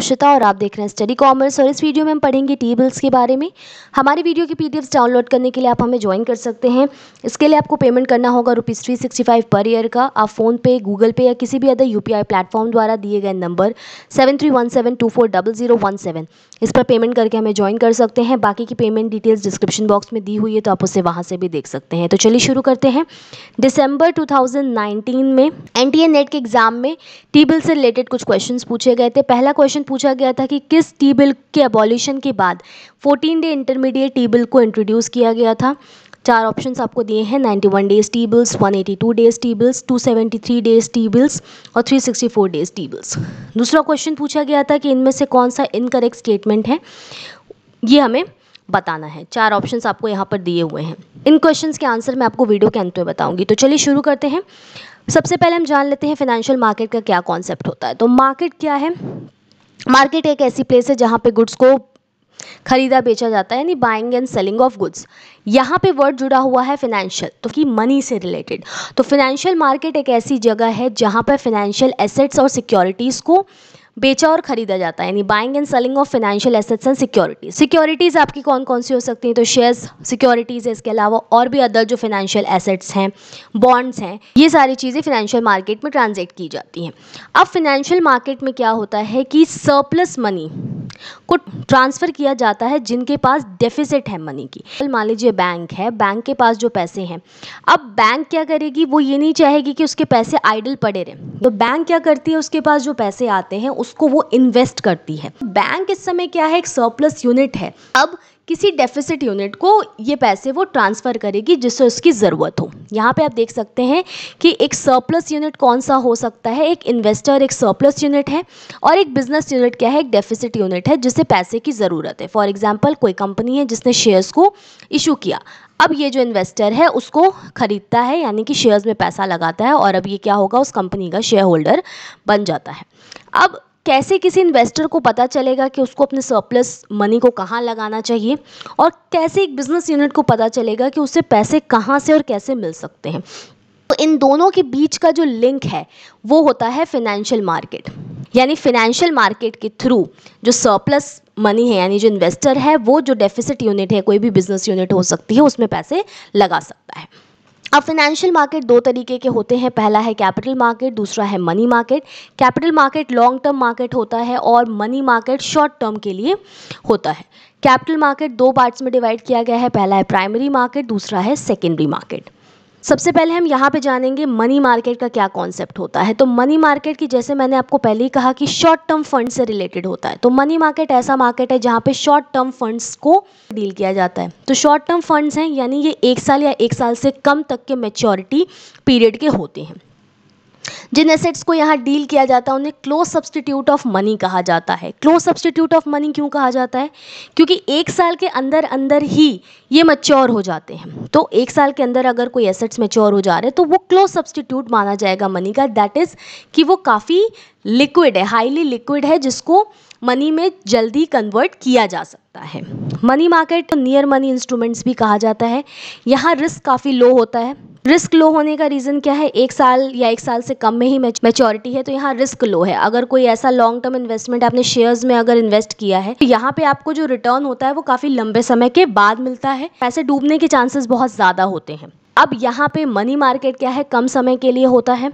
उषिता और आप देख रहे हैं स्टडी कॉमर्स और इस वीडियो में हम पढ़ेंगे टेबल्स के बारे में हमारी वीडियो की पीडीएफ्स डाउनलोड करने के लिए आप हमें ज्वाइन कर सकते हैं इसके लिए आपको पेमेंट करना होगा rupees three sixty five per year का आप फ़ोन पे गूगल पे या किसी भी अदर यू प्लेटफॉर्म द्वारा दिए गए number seven three one seven two four double zero one seven इस पर पेमेंट करके हमें ज्वाइन कर सकते हैं बाकी की पेमेंट डिटेल्स डिस्क्रिप्शन बॉक्स में दी हुई है तो आप उसे वहाँ से भी देख सकते हैं तो चलिए शुरू करते हैं दिसंबर टू में एन नेट के एग्ज़ाम में टेबल से रिलेटेड कुछ क्वेश्चन पूछे गए थे पहला क्वेश्चन पूछा गया था कि किस टी बिल के अबॉल्यूशन के बाद 14 डे इंटरमीडिएट टी बिल को इंट्रोड्यूस किया गया था चार ऑप्शंस आपको दिए हैं 91 days T bills 182 days T bills three days T bills और 364 डेज टी बिल्स दूसरा क्वेश्चन पूछा गया था कि इनमें से कौन सा इनकरेक्ट स्टेटमेंट है ये हमें बताना है चार ऑप्शंस आपको यहाँ पर दिए हुए हैं इन क्वेश्चंस के आंसर मैं आपको वीडियो के अंत में बताऊंगी तो चलिए शुरू करते हैं सबसे पहले हम जान लेते हैं फाइनेंशियल मार्केट का क्या कॉन्सेप्ट होता है तो मार्केट क्या है मार्केट एक ऐसी प्लेस है जहाँ पे गुड्स को खरीदा बेचा जाता है यानी buying and selling of goods यहाँ पे वर्ड जुड़ा हुआ है फिनेंशियल तो कि मनी से रिलेटेड तो फिनेंशियल मार्केट एक ऐसी जगह है जहाँ पर फिनेंशियल एसेट्स और सिक्योरिटीज़ को बेचा और खरीदा जाता है यानी buying and selling of financial assets and securities securities आपकी कौन कौन सी हो सकती हैं तो शेयर्स सिक्योरिटीज़ है इसके अलावा और भी अदर जो फाइनेंशियल एसेट्स हैं बॉन्ड्स हैं ये सारी चीज़ें फाइनेंशियल मार्केट में ट्रांजेक्ट की जाती हैं अब फाइनेंशियल मार्केट में क्या होता है कि सरप्लस मनी को ट्रांसफ़र किया जाता है जिनके पास डेफिसिट है मनी की मान लीजिए बैंक है बैंक के पास जो पैसे हैं अब बैंक क्या करेगी वो ये नहीं चाहेगी कि उसके पैसे आइडल पड़े रहें तो बैंक क्या करती है उसके पास जो पैसे आते हैं उस उसको वो इन्वेस्ट करती है बैंक इस समय क्या है एक सरप्लस यूनिट है अब किसी डेफिसिट यूनिट को ये पैसे वो ट्रांसफ़र करेगी जिससे उसकी ज़रूरत हो यहाँ पे आप देख सकते हैं कि एक सरप्लस यूनिट कौन सा हो सकता है एक इन्वेस्टर एक सरप्लस यूनिट है और एक बिजनेस यूनिट क्या है एक डेफिसिट यूनिट है जिसे पैसे की ज़रूरत है फॉर एग्जाम्पल कोई कंपनी है जिसने शेयर्स को इशू किया अब ये जो इन्वेस्टर है उसको ख़रीदता है यानी कि शेयर्स में पैसा लगाता है और अब ये क्या होगा उस कंपनी का शेयर होल्डर बन जाता है अब कैसे किसी इन्वेस्टर को पता चलेगा कि उसको अपने सरप्लस मनी को कहाँ लगाना चाहिए और कैसे एक बिज़नेस यूनिट को पता चलेगा कि उससे पैसे कहाँ से और कैसे मिल सकते हैं तो इन दोनों के बीच का जो लिंक है वो होता है फिनेंशियल मार्केट यानी फिनेंशियल मार्केट के थ्रू जो सरप्लस मनी है यानी जो इन्वेस्टर है वो जो डेफिसिट यूनिट है कोई भी बिजनेस यूनिट हो सकती है उसमें पैसे लगा सकता है अब फाइनेंशियल मार्केट दो तरीके के होते हैं पहला है कैपिटल मार्केट दूसरा है money market capital market long term market होता है और मनी मार्केट शॉर्ट टर्म के लिए होता है कैपिटल मार्केट दो पार्ट्स में डिवाइड किया गया है पहला है प्राइमरी मार्केट दूसरा है सेकेंडरी मार्केट सबसे पहले हम यहाँ पे जानेंगे मनी मार्केट का क्या कॉन्सेप्ट होता है तो मनी मार्केट की जैसे मैंने आपको पहले ही कहा कि शॉर्ट टर्म फंड से रिलेटेड होता है तो मनी मार्केट ऐसा मार्केट है जहाँ पे शॉर्ट टर्म फंड्स को डील किया जाता है तो शॉर्ट टर्म फंड्स हैं यानी ये एक साल या एक साल से कम तक के मेच्योरिटी पीरियड के होते हैं जिन एसेट्स को यहाँ डील किया जाता है उन्हें क्लोज सब्सटीट्यूट ऑफ मनी कहा जाता है क्लोज सब्सटीट्यूट ऑफ मनी क्यों कहा जाता है क्योंकि एक साल के अंदर अंदर ही ये मच्योर हो जाते हैं तो एक साल के अंदर अगर कोई एसेट्स मेच्योर हो जा रहे हैं तो वो क्लोज सब्सटीट्यूट माना जाएगा मनी का दैट इज़ कि वो काफ़ी लिक्विड है हाईली लिक्विड है जिसको मनी में जल्दी कन्वर्ट किया जा सकता है money market near money instruments भी कहा जाता है यहाँ रिस्क काफ़ी लो होता है रिस्क लो होने का रीज़न क्या है एक साल या एक साल से कम में ही मेच्योरिटी है तो यहाँ रिस्क लो है अगर कोई ऐसा लॉन्ग टर्म इन्वेस्टमेंट आपने शेयर्स में अगर इन्वेस्ट किया है तो यहाँ पे आपको जो रिटर्न होता है वो काफ़ी लंबे समय के बाद मिलता है पैसे डूबने के चांसेस बहुत ज़्यादा होते हैं अब यहाँ पे मनी मार्केट क्या है कम समय के लिए होता है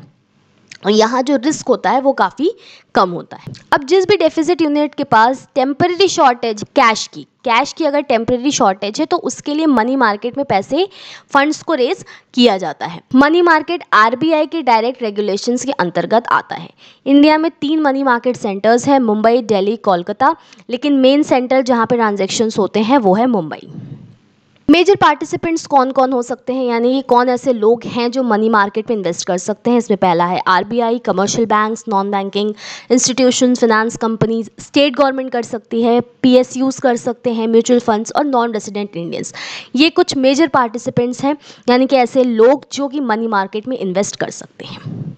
यहाँ जो रिस्क होता है वो काफ़ी कम होता है अब जिस भी डेफिसिट यूनिट के पास टेम्परेरी शॉर्टेज कैश की कैश की अगर टेम्प्रेरी शॉर्टेज है तो उसके लिए मनी मार्केट में पैसे फंड्स को रेज किया जाता है मनी मार्केट आरबीआई के डायरेक्ट रेगुलेशंस के अंतर्गत आता है इंडिया में तीन मनी मार्केट सेंटर्स हैं मुंबई डेली कोलकाता लेकिन मेन सेंटर जहाँ पर ट्रांजेक्शन्स होते हैं वो है मुंबई मेजर पार्टिसिपेंट्स कौन कौन हो सकते हैं यानी ये कौन ऐसे लोग हैं जो मनी मार्केट में इन्वेस्ट कर सकते हैं इसमें पहला है RBI commercial banks non banking institution finance companies state government कर सकती है पीएसयूज कर सकते हैं म्यूचुअल फंड्स और नॉन रेजिडेंट इंडियंस ये कुछ मेजर पार्टिसिपेंट्स हैं यानी कि ऐसे लोग जो कि मनी मार्केट में इन्वेस्ट कर सकते हैं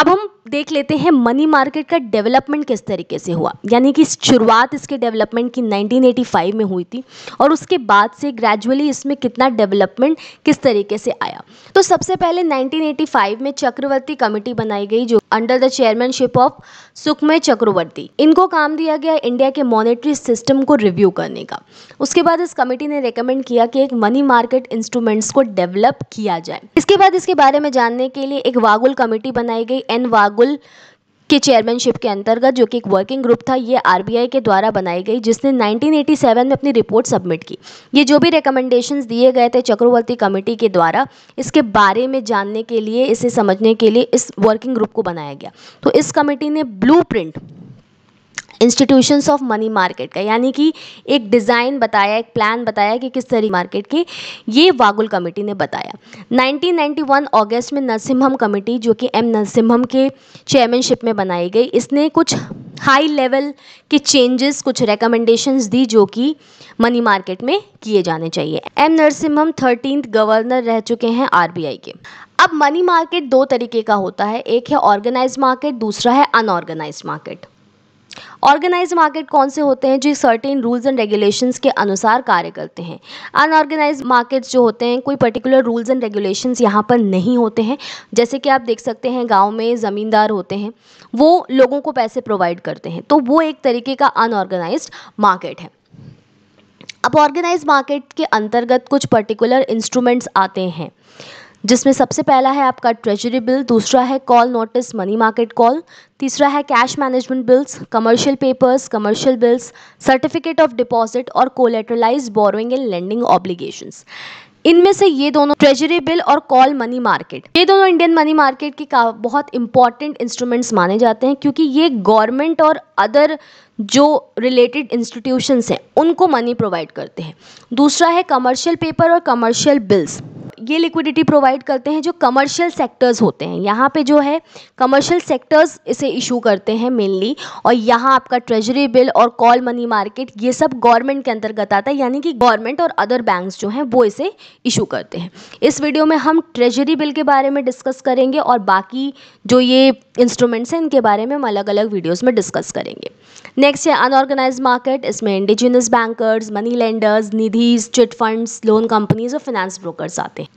अब हम देख लेते हैं मनी मार्केट का डेवलपमेंट किस तरीके से हुआ यानी कि शुरुआत इसके डेवलपमेंट की 1985 में हुई थी और उसके बाद से ग्रेजुअली इसमें कितना डेवलपमेंट किस तरीके से आया तो सबसे पहले 1985 में चक्रवर्ती कमेटी बनाई गई जो अंडर द चेयरमैनशिप ऑफ सुखमय चक्रवर्ती इनको काम दिया गया इंडिया के मॉनिटरी सिस्टम को रिव्यू करने का उसके बाद इस कमेटी ने रिकमेंड किया कि एक मनी मार्केट इंस्ट्रूमेंट्स को डेवलप किया जाए इसके बाद इसके बारे में जानने के लिए एक वागुल कमेटी बनाई गई एन वागुल के चेयरमैनशिप के अंतर्गत जो कि एक वर्किंग ग्रुप था ये आरबीआई के द्वारा बनाई गई जिसने 1987 में अपनी रिपोर्ट सबमिट की ये जो भी रिकमेंडेशंस दिए गए थे चक्रवर्ती कमेटी के द्वारा इसके बारे में जानने के लिए इसे समझने के लिए इस वर्किंग ग्रुप को बनाया गया तो इस कमेटी ने blue institutions of money market का यानी कि एक डिज़ाइन बताया एक प्लान बताया कि किस तरह मार्केट की ये वागुल कमेटी ने बताया 1991 अगस्त में नरसिम्हम कमेटी जो कि एम नरसिम्हम के चेयरमैनशिप में बनाई गई इसने कुछ हाई लेवल के चेंजेस कुछ रिकमेंडेशंस दी जो कि मनी मार्केट में किए जाने चाहिए एम नरसिम्हम थर्टीन गवर्नर रह चुके हैं आर के अब मनी मार्केट दो तरीके का होता है एक है ऑर्गेनाइज मार्केट दूसरा है अनऑर्गेनाइज मार्केट ऑर्गेनाइज मार्केट कौन से होते हैं जो सर्टेन रूल्स एंड रेगुलेशंस के अनुसार कार्य करते हैं अनऑर्गेनाइज मार्केट्स जो होते हैं कोई पर्टिकुलर रूल्स एंड रेगुलेशंस यहाँ पर नहीं होते हैं जैसे कि आप देख सकते हैं गाँव में ज़मींदार होते हैं वो लोगों को पैसे प्रोवाइड करते हैं तो वो एक तरीके का अनऑर्गेनाइज मार्केट है अब ऑर्गेनाइज मार्केट के अंतर्गत कुछ पर्टिकुलर इंस्ट्रूमेंट्स आते हैं जिसमें सबसे पहला है आपका ट्रेजरी बिल दूसरा है call notice money market call तीसरा है cash management bills commercial papers commercial bills certificate of deposit और collateralise borrowing and lending obligations इनमें से ये दोनों ट्रेजरी बिल और कॉल मनी मार्केट ये दोनों इंडियन मनी मार्केट के बहुत इंपॉर्टेंट इंस्ट्रूमेंट्स माने जाते हैं क्योंकि ये गवर्नमेंट और अदर जो रिलेटेड इंस्टीट्यूशंस हैं उनको मनी प्रोवाइड करते हैं दूसरा है कमर्शियल पेपर और कमर्शियल बिल्स ये लिक्विडिटी प्रोवाइड करते हैं जो कमर्शियल सेक्टर्स होते हैं यहाँ पे जो है कमर्शियल सेक्टर्स इसे इशू करते हैं मेनली और यहाँ आपका ट्रेजरी बिल और कॉल मनी मार्केट ये सब गवर्नमेंट के अंतर्गत आता है यानी कि गवर्नमेंट और अदर बैंक्स जो हैं वो इसे इशू करते हैं इस वीडियो में हम ट्रेजरी बिल के बारे में डिस्कस करेंगे और बाकी जो ये इंस्ट्रूमेंट्स हैं इनके बारे में हम अलग अलग वीडियोज़ में डिस्कस करेंगे नेक्स्ट है अनऑर्गेनाइज मार्केट इसमें indigenous bankers money lenders nidhi chit funds loan companies और फाइनेंस ब्रोकर्स आते हैं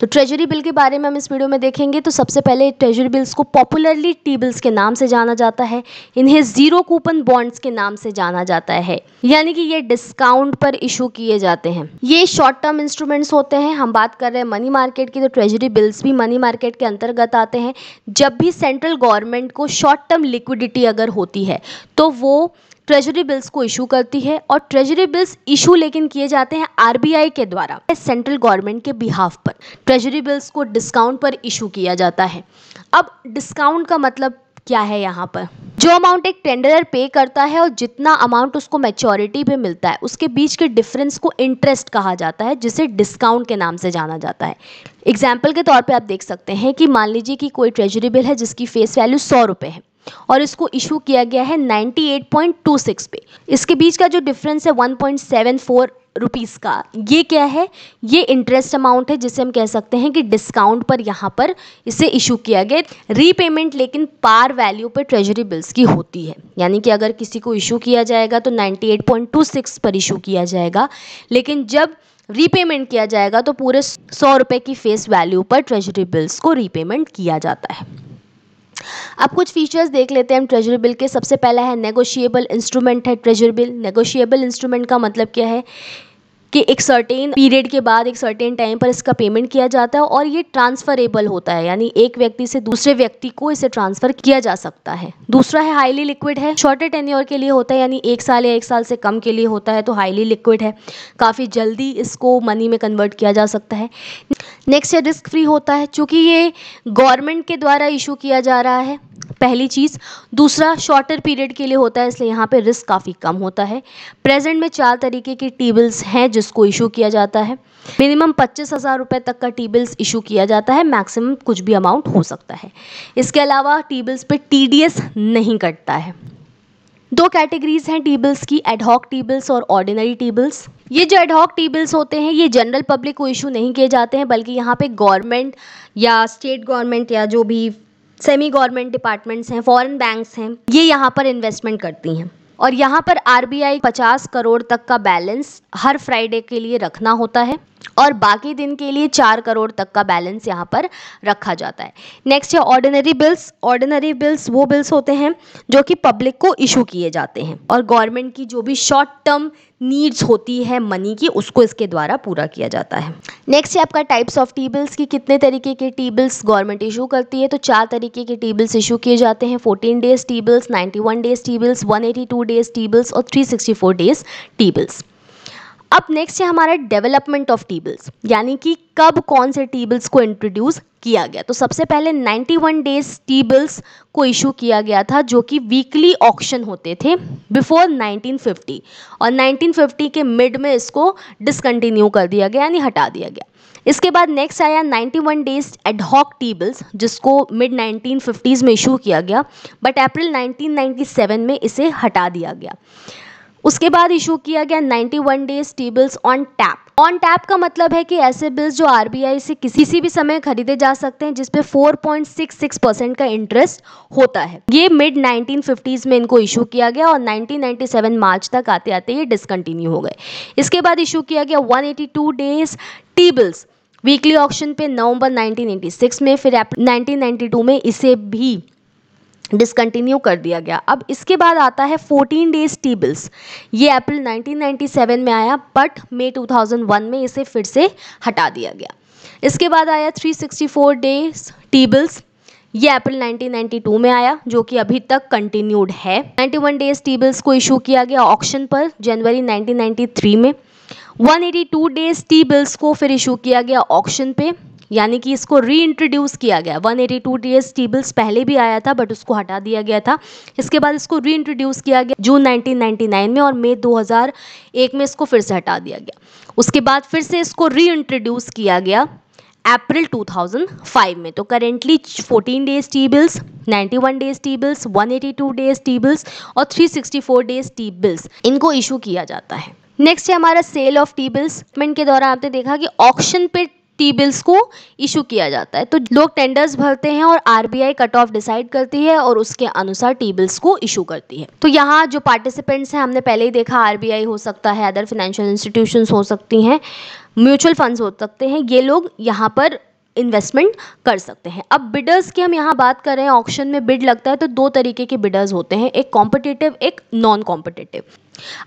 तो ट्रेजरी बिल के बारे में हम इस वीडियो में देखेंगे तो सबसे पहले ट्रेजरी बिल्स को पॉपुलरली टी बिल्स के नाम से जाना जाता है इन्हें जीरो कूपन बॉन्ड्स के नाम से जाना जाता है यानी कि ये डिस्काउंट पर इशू किए जाते हैं ये शॉर्ट टर्म इंस्ट्रूमेंट्स होते हैं हम बात कर रहे हैं मनी मार्केट की तो ट्रेजरी बिल्स भी मनी मार्केट के अंतर्गत आते हैं जब भी सेंट्रल गवर्नमेंट को शॉर्ट टर्म लिक्विडिटी अगर होती है तो वो ट्रेजरी बिल्स को इशू करती है और ट्रेजरी बिल्स इशू लेकिन किए जाते हैं आरबीआई के द्वारा सेंट्रल गवर्नमेंट के बिहाफ पर ट्रेजरी बिल्स को डिस्काउंट पर इशू किया जाता है अब डिस्काउंट का मतलब क्या है यहाँ पर जो अमाउंट एक टेंडरर पे करता है और जितना अमाउंट उसको मेच्योरिटी पे मिलता है उसके बीच के डिफरेंस को इंटरेस्ट कहा जाता है जिसे डिस्काउंट के नाम से जाना जाता है एग्जाम्पल के तौर पे आप देख सकते हैं कि मान लीजिए कि कोई ट्रेजरी बिल है जिसकी फेस वैल्यू सौ रुपये है और इसको इशू किया गया है 98.26 पे इसके बीच का जो डिफरेंस है 1.74 रुपीस का ये क्या है ये इंटरेस्ट अमाउंट है जिसे हम कह सकते हैं कि डिस्काउंट पर यहाँ पर इसे इशू किया गया रीपेमेंट लेकिन पार वैल्यू पर ट्रेजरी बिल्स की होती है यानी कि अगर किसी को इशू किया जाएगा तो नाइन्टी पर इशू किया जाएगा लेकिन जब रीपेमेंट किया जाएगा तो पूरे सौ रुपये की फेस वैल्यू पर ट्रेजरी बिल्स को रीपेमेंट किया जाता है अब कुछ फीचर्स देख लेते हैं हम ट्रेजरी बिल के सबसे पहला है नेगोशिएबल इंस्ट्रूमेंट है ट्रेजरी बिल नेगोशिएबल इंस्ट्रूमेंट का मतलब क्या है कि एक सर्टेन पीरियड के बाद एक सर्टेन टाइम पर इसका पेमेंट किया जाता है और ये ट्रांसफरेबल होता है यानी एक व्यक्ति से दूसरे व्यक्ति को इसे ट्रांसफर किया जा सकता है दूसरा है हाईली लिक्विड है शॉर्टर टेन्योर के लिए होता है यानी एक साल या एक साल से कम के लिए होता है तो हाईली लिक्विड है काफ़ी जल्दी इसको मनी में कन्वर्ट किया जा सकता है नेक्स्ट है रिस्क फ्री होता है चूँकि ये गवर्नमेंट के द्वारा इशू किया जा रहा है पहली चीज़ दूसरा शॉर्टर पीरियड के लिए होता है इसलिए यहाँ पे रिस्क काफ़ी कम होता है प्रेजेंट में चार तरीके की टीबल्स हैं जिसको इशू किया जाता है मिनिमम पच्चीस हज़ार रुपये तक का टीबल्स इशू किया जाता है मैक्सिमम कुछ भी अमाउंट हो सकता है इसके अलावा टीबल्स पे पर टी नहीं कटता है दो कैटेगरीज हैं टेबल्स की एडहॉक टेबल्स और ऑर्डिनरी टेबल्स ये जो एडहॉक टेबल्स होते हैं ये जनरल पब्लिक को इशू नहीं किए जाते हैं बल्कि यहाँ पे गवर्नमेंट या स्टेट गवर्नमेंट या जो भी सेमी गवर्नमेंट डिपार्टमेंट्स हैं फॉरेन बैंक्स हैं ये यहाँ पर इन्वेस्टमेंट करती हैं और यहाँ पर आई 50 करोड़ तक का बैलेंस हर फ्राइडे के लिए रखना होता है और बाकी दिन के लिए चार करोड़ तक का बैलेंस यहाँ पर रखा जाता है नेक्स्ट है ऑर्डिनरी बिल्स ऑर्डिनरी बिल्स वो बिल्स होते हैं जो कि पब्लिक को इशू किए जाते हैं और गवर्नमेंट की जो भी शॉर्ट टर्म नीड्स होती है मनी की उसको इसके द्वारा पूरा किया जाता है नेक्स्ट है आपका टाइप्स ऑफ टीबल्स की कितने तरीके के टीबल्स गवर्नमेंट इशू करती है तो चार तरीके के टीबल्स इशू किए जाते हैं fourteen days T bills ninety one days T bills one eighty two days T bills और three sixty four days T bills अब नेक्स्ट है हमारा डेवलपमेंट ऑफ टीबल्स यानी कि कब कौन से टीबल्स को इंट्रोड्यूस किया गया तो सबसे पहले 91 डेज टीबल्स को इशू किया गया था जो कि वीकली ऑक्शन होते थे बिफोर 1950 और 1950 के मिड में इसको डिसकंटिन्यू कर दिया गया यानी हटा दिया गया इसके बाद नेक्स्ट आया 91 डेज एडहॉक टीबल्स जिसको मिड 1950s में इशू किया गया बट अप्रैल 1997 में इसे हटा दिया गया उसके बाद इशू किया गया 91 days T bills on tap on tap का मतलब है कि ऐसे बिल्स जो आरबीआई से किसी भी समय खरीदे जा सकते हैं जिसपे 4.66 परसेंट का इंटरेस्ट होता है ये मिड 1950s में इनको इशू किया गया और 1997 मार्च तक आते आते ये डिसकंटिन्यू हो गए इसके बाद इशू किया गया 182 डेज टी वीकली ऑप्शन पे नवंबर 1986 में फिर 1992 में इसे भी डिसकंटिन्यू कर दिया गया अब इसके बाद आता है 14 डेज टी बिल्स ये अप्रैल 1997 में आया बट मे 2001 में इसे फिर से हटा दिया गया इसके बाद आया 364 डेज टी बिल्स ये अप्रैल 1992 में आया जो कि अभी तक कंटिन्यूड है 91 डेज टी बिल्स को इशू किया गया ऑक्शन पर जनवरी 1993 में 182 डेज टी बिल्स को फिर इशू किया गया ऑक्शन पे यानी कि इसको रीइंट्रोड्यूस किया गया 182 एटी टू डेज टीबल्स पहले भी आया था बट उसको हटा दिया गया था इसके बाद इसको रीइंट्रोड्यूस किया गया जून 1999 में और मई 2001 में इसको फिर से हटा दिया गया उसके बाद फिर से इसको रीइंट्रोड्यूस किया गया अप्रैल 2005 में तो currently 14 days T ninety 91 days one eighty 182 days और थ्री और 364 डेज टी इनको इशू किया जाता है नेक्स्ट है हमारा सेल ऑफ टी बिल्स के दौरान आपने देखा कि ऑक्शन पे टी बिल्स को इशू किया जाता है तो लोग टेंडर्स भरते हैं और आरबीआई कट ऑफ डिसाइड करती है और उसके अनुसार टी बिल्स को इशू करती है तो यहाँ जो पार्टिसिपेंट्स हैं हमने पहले ही देखा आरबीआई हो सकता है अदर फाइनेंशियल इंस्टीट्यूशन हो सकती हैं म्यूचुअल फंड हो सकते हैं ये लोग यहाँ पर इन्वेस्टमेंट कर सकते हैं अब बिडर्स की हम यहाँ बात कर रहे हैं ऑप्शन में बिड लगता है तो दो तरीके के बिडर्स होते हैं एक कॉम्पिटेटिव एक नॉन कॉम्पिटेटिव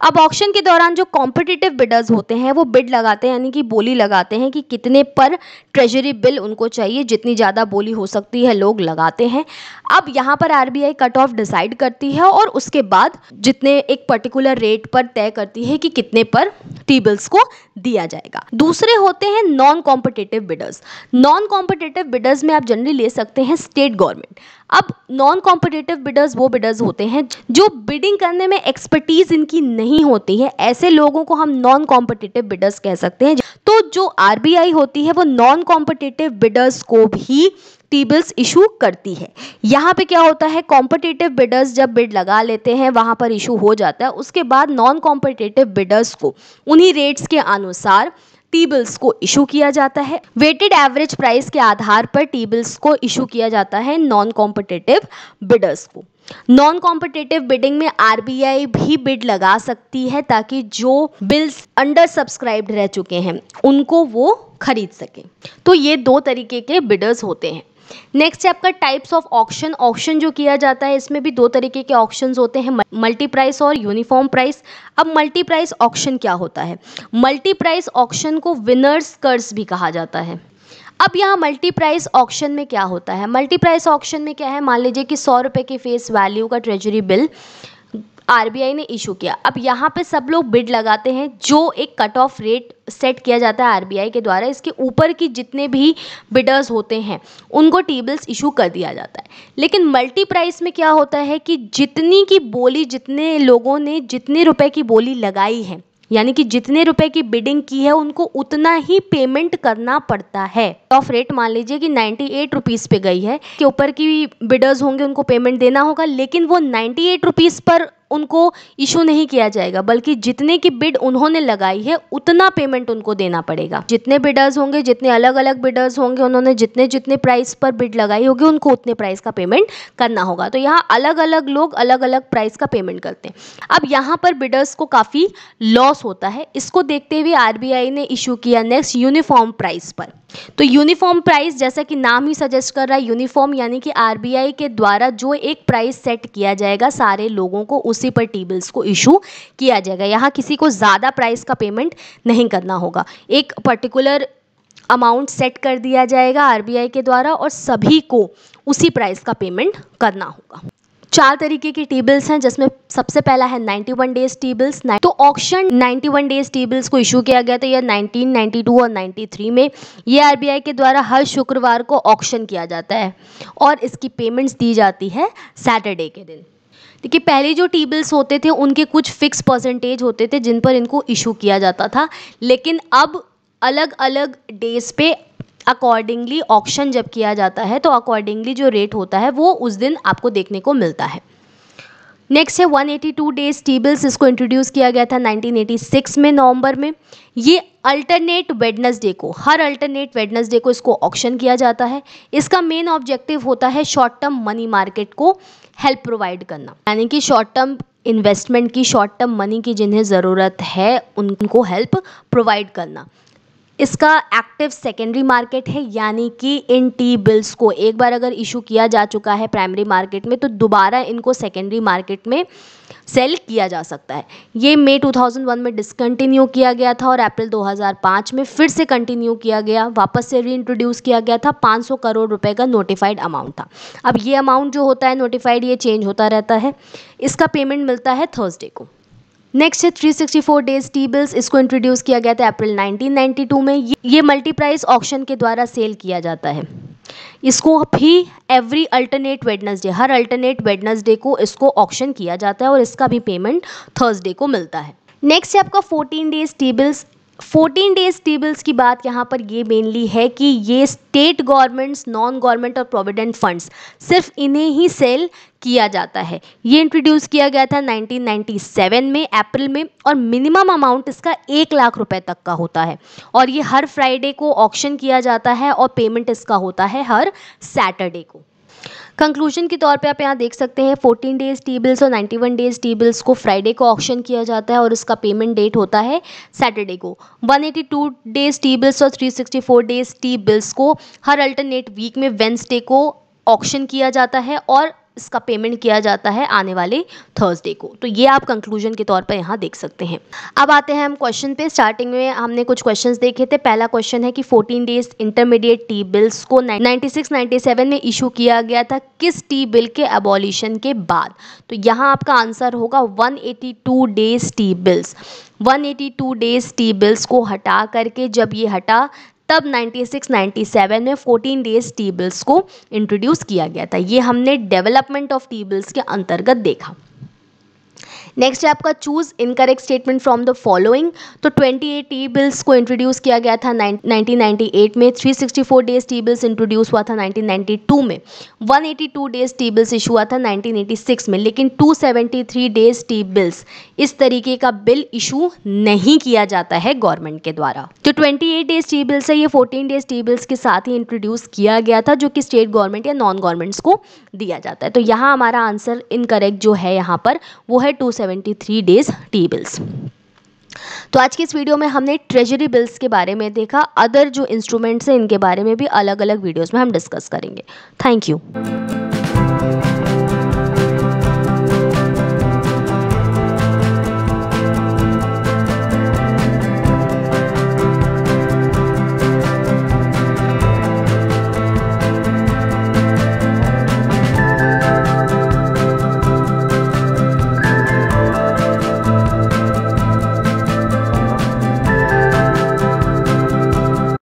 अब ऑक्शन के दौरान जो कॉम्पिटिटिव बिडर्स होते हैं वो बिड लगाते हैं यानी कि बोली लगाते हैं कि कितने पर ट्रेजरी बिल उनको चाहिए जितनी ज़्यादा बोली हो सकती है लोग लगाते हैं अब यहाँ पर आरबीआई कट ऑफ डिसाइड करती है और उसके बाद जितने एक पर्टिकुलर रेट पर तय करती है कि कितने पर टी बिल्स को दिया जाएगा दूसरे होते हैं non competitive bidders non competitive bidders में आप जनरली ले सकते हैं स्टेट गवर्नमेंट अब नॉन कॉम्पिटिटिव बिडर्स वो बिडर्स होते हैं जो बिडिंग करने में एक्सपर्टीज़ इनकी नहीं होती है ऐसे लोगों को हम नॉन कॉम्पिटिटिव बिडर्स कह सकते हैं तो जो आर होती है वो नॉन कॉम्पिटिटिव बिडर्स को भी टीबल्स इशू करती है यहाँ पे क्या होता है कॉम्पिटेटिव बिडर्स जब बिड लगा लेते हैं वहाँ पर इशू हो जाता है उसके बाद नॉन कॉम्पिटेटिव बिडर्स को उन्हीं रेट्स के अनुसार टी बिल्स को इशू किया जाता है वेटेड एवरेज प्राइस के आधार पर टी बिल्स को इशू किया जाता है नॉन कॉम्पिटेटिव बिडर्स को नॉन कॉम्पिटेटिव बिडिंग में आरबीआई भी बिड लगा सकती है ताकि जो बिल्स अंडर सब्सक्राइब्ड रह चुके हैं उनको वो खरीद सकें तो ये दो तरीके के बिडर्स होते हैं नेक्स्ट है आपका टाइप्स ऑफ ऑक्शन ऑक्शन जो किया जाता है इसमें भी दो तरीके के ऑक्शंस होते हैं मल्टी प्राइस और यूनिफॉर्म प्राइस अब मल्टी प्राइस ऑक्शन क्या होता है मल्टी प्राइस ऑक्शन को विनर्स कर्स भी कहा जाता है अब यहाँ मल्टी प्राइस ऑप्शन में क्या होता है मल्टी प्राइस ऑप्शन में क्या है मान लीजिए कि सौ रुपये की फेस वैल्यू का ट्रेजरी बिल आरबीआई ने इशू किया अब यहाँ पे सब लोग बिड लगाते हैं जो एक कट ऑफ रेट सेट किया जाता है आरबीआई के द्वारा इसके ऊपर की जितने भी बिडर्स होते हैं उनको टेबल्स इशू कर दिया जाता है लेकिन मल्टी प्राइस में क्या होता है कि जितनी की बोली जितने लोगों ने जितने रुपए की बोली लगाई है यानी कि जितने रुपए की बिडिंग की है उनको उतना ही पेमेंट करना पड़ता है ऑफ रेट मान लीजिए कि नाइन्टी एट रुपीज़ पे गई है के ऊपर की बिडर्स होंगे उनको पेमेंट देना होगा लेकिन वो नाइन्टी एट रुपीज़ पर उनको इशू नहीं किया जाएगा बल्कि जितने की बिड उन्होंने लगाई है उतना पेमेंट उनको देना पड़ेगा जितने बिडर्स होंगे जितने अलग अलग बिडर्स होंगे उन्होंने जितने जितने प्राइस पर बिड लगाई होगी उनको उतने प्राइस का पेमेंट करना होगा तो यहाँ अलग अलग लोग अलग अलग प्राइस का पेमेंट करते हैं अब यहाँ पर बिडर्स को काफ़ी लॉस होता है इसको देखते हुए आर ने इशू किया नेक्स्ट यूनिफॉर्म प्राइस पर तो यूनिफॉर्म प्राइस जैसा कि नाम ही सजेस्ट कर रहा है यूनिफॉर्म यानी कि आरबीआई के द्वारा जो एक प्राइस सेट किया जाएगा सारे लोगों को उसी पर टी बिल्स को इशू किया जाएगा यहाँ किसी को ज़्यादा प्राइस का पेमेंट नहीं करना होगा एक पर्टिकुलर अमाउंट सेट कर दिया जाएगा आरबीआई के द्वारा और सभी को उसी प्राइस का पेमेंट करना होगा चार तरीके की टेबल्स हैं जिसमें सबसे पहला है 91 डेज टेबल्स तो ऑक्शन 91 डेज टेबल्स को इशू किया गया था यह 1992 और 93 में यह आरबीआई के द्वारा हर शुक्रवार को ऑक्शन किया जाता है और इसकी पेमेंट्स दी जाती है सैटरडे के दिन देखिए पहले जो टेबल्स होते थे उनके कुछ फिक्स परसेंटेज होते थे जिन पर इनको इशू किया जाता था लेकिन अब अलग अलग डेज पे अकॉर्डिंगली ऑक्शन जब किया जाता है तो अकॉर्डिंगली जो रेट होता है वो उस दिन आपको देखने को मिलता है नेक्स्ट है 182 डेज टीबल्स इसको इंट्रोड्यूस किया गया था 1986 में नवंबर में ये अल्टरनेट वेडनेसडे को हर अल्टरनेट वेडनेसडे को इसको ऑक्शन किया जाता है इसका मेन ऑब्जेक्टिव होता है शॉर्ट टर्म मनी मार्केट को हेल्प प्रोवाइड करना यानी कि शॉर्ट टर्म इन्वेस्टमेंट की शॉर्ट टर्म मनी की जिन्हें ज़रूरत है उनको हेल्प प्रोवाइड करना इसका एक्टिव सेकेंडरी मार्केट है यानी कि इन टी बिल्स को एक बार अगर इशू किया जा चुका है प्राइमरी मार्केट में तो दोबारा इनको सेकेंडरी मार्केट में सेल किया जा सकता है ये मई 2001 में डिसकंटिन्यू किया गया था और अप्रैल 2005 में फिर से कंटिन्यू किया गया वापस से रीइंट्रोड्यूस किया गया था 500 करोड़ रुपए का नोटिफाइड अमाउंट था अब ये अमाउंट जो होता है नोटिफाइड ये चेंज होता रहता है इसका पेमेंट मिलता है थर्सडे को नेक्स्ट है 364 डेज टी बिल्स इसको इंट्रोड्यूस किया गया था अप्रैल 1992 में ये, मल्टीप्राइज ऑक्शन ऑप्शन के द्वारा सेल किया जाता है इसको भी एवरी अल्टरनेट वेडनसडे हर अल्टरनेट वेडनसडे को इसको ऑप्शन किया जाता है और इसका भी पेमेंट थर्सडे को मिलता है नेक्स्ट है आपका 14 days T bills fourteen days tables की बात यहाँ पर ये मेनली है कि ये स्टेट गवर्नमेंट्स नॉन गवर्नमेंट और प्रोविडेंट फंड्स सिर्फ इन्हें ही सेल किया जाता है ये इंट्रोड्यूस किया गया था 1997 में अप्रैल में और मिनिमम अमाउंट इसका एक लाख रुपए तक का होता है और ये हर फ्राइडे को ऑक्शन किया जाता है और पेमेंट इसका होता है हर सैटरडे को कंक्लूजन के तौर पे आप यहाँ देख सकते हैं 14 डेज टी बिल्स और 91 डेज टी बिल्स को फ्राइडे को ऑक्शन किया जाता है और उसका पेमेंट डेट होता है सैटरडे को 182 डेज टी बिल्स और 364 डेज टी बिल्स को हर अल्टरनेट वीक में वेंसडे को ऑक्शन किया जाता है और इसका पेमेंट किया जाता है आने वाले थर्सडे को तो ये आप कंक्लूजन के तौर पर यहाँ देख सकते हैं अब आते हैं हम क्वेश्चन पे स्टार्टिंग में हमने कुछ क्वेश्चंस देखे थे पहला क्वेश्चन है कि 14 डेज इंटरमीडिएट टी बिल्स को 96 97 में इशू किया गया था किस टी बिल के अबॉलिशन के बाद तो यहाँ आपका आंसर होगा one days T bills 182 days T bills को हटा करके जब ये हटा तब 96-97 में 14 डेज टेबल्स को इंट्रोड्यूस किया गया था ये हमने डेवलपमेंट ऑफ टेबल्स के अंतर्गत देखा नेक्स्ट है आपका choose incorrect statement from the following तो 28 टी बिल्स को इंट्रोड्यूस किया गया था 1998 में 364 डेज टी बिल्स इंट्रोड्यूस हुआ था 1992 में 182 डेज टी बिल्स इशू हुआ था 1986 में लेकिन 273 डेज टी बिल्स इस तरीके का बिल इशू नहीं किया जाता है गवर्नमेंट के द्वारा जो एट डेज टी बिल्स है ये फोर्टीन डेज टी बिल्स के साथ ही इंट्रोड्यूस किया गया था जो कि स्टेट गवर्नमेंट या नॉन गवर्नमेंट्स को दिया जाता है तो यहाँ हमारा आंसर इनकरेक्ट जो है यहाँ पर वो है टू 173 डेज टी बिल्स तो आज के इस वीडियो में हमने ट्रेजरी बिल्स के बारे में देखा अदर जो इंस्ट्रूमेंट्स हैं इनके बारे में भी अलग अलग वीडियोस में हम डिस्कस करेंगे थैंक यू